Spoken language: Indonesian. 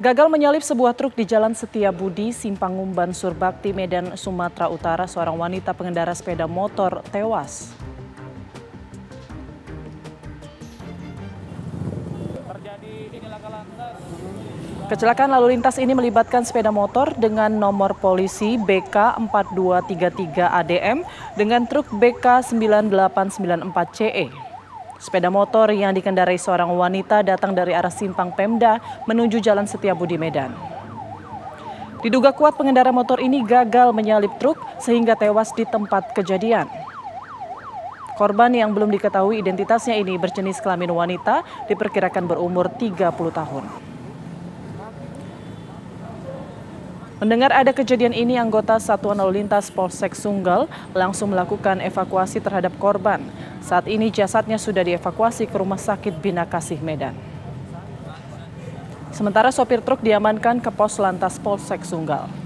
Gagal menyalip sebuah truk di Jalan Setiabudi, Simpang Umban, Surbakti, Medan, Sumatera Utara, seorang wanita pengendara sepeda motor tewas. Kecelakaan lalu lintas ini melibatkan sepeda motor dengan nomor polisi BK 4233 ADM dengan truk BK 9894 CE. Sepeda motor yang dikendarai seorang wanita datang dari arah simpang Pemda menuju Jalan Setiabudi Medan. Diduga kuat pengendara motor ini gagal menyalip truk sehingga tewas di tempat kejadian. Korban yang belum diketahui identitasnya ini berjenis kelamin wanita, diperkirakan berumur 30 tahun. Mendengar ada kejadian ini, anggota Satuan Lalu Lintas Polsek Sunggal langsung melakukan evakuasi terhadap korban. Saat ini jasadnya sudah dievakuasi ke Rumah Sakit Bina Kasih Medan. Sementara sopir truk diamankan ke pos lantas Polsek Sunggal.